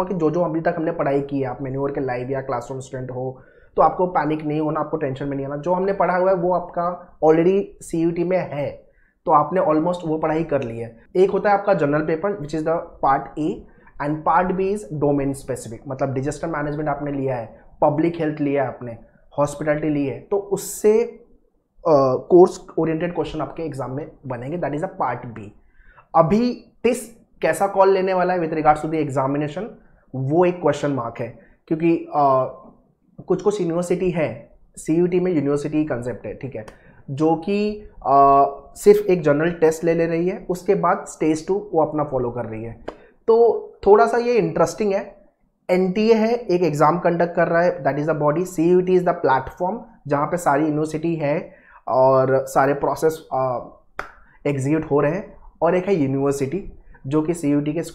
कि जो जो अभी तक हमने पढ़ाई की है आप मेन्यूर के लाइव या क्लासरूम स्टूडेंट हो तो आपको पैनिक नहीं होना आपको टेंशन में नहीं आना जो हमने पढ़ा हुआ है वो आपका ऑलरेडी सी में है तो आपने ऑलमोस्ट वो पढ़ाई कर ली है एक होता है आपका general paper which is the part A and part B is domain specific मतलब डिजास्टर मैनेजमेंट आपने लिया है पब्लिक हेल्थ लिया है आपने हॉस्पिटलिटी ली है तो उससे कोर्स ओरिएंटेड क्वेश्चन आपके एग्जाम में बनेंगे that is a part B अभी टिस कैसा कॉल लेने वाला है with regards to the examination वो एक क्वेश्चन मार्क है क्योंकि आ, कुछ कुछ यूनिवर्सिटी है सी में यूनिवर्सिटी कंसेप्ट है ठीक है जो कि सिर्फ एक जनरल टेस्ट ले ले रही है उसके बाद स्टेज टू वो अपना फॉलो कर रही है तो थोड़ा सा ये इंटरेस्टिंग है एन है एक एग्ज़ाम कंडक्ट कर रहा है that is the body C U T is the platform जहाँ पे सारी यूनिवर्सिटी है और सारे प्रोसेस एग्जीक्यूट हो रहे हैं और एक है यूनिवर्सिटी जो कि सी यू टी के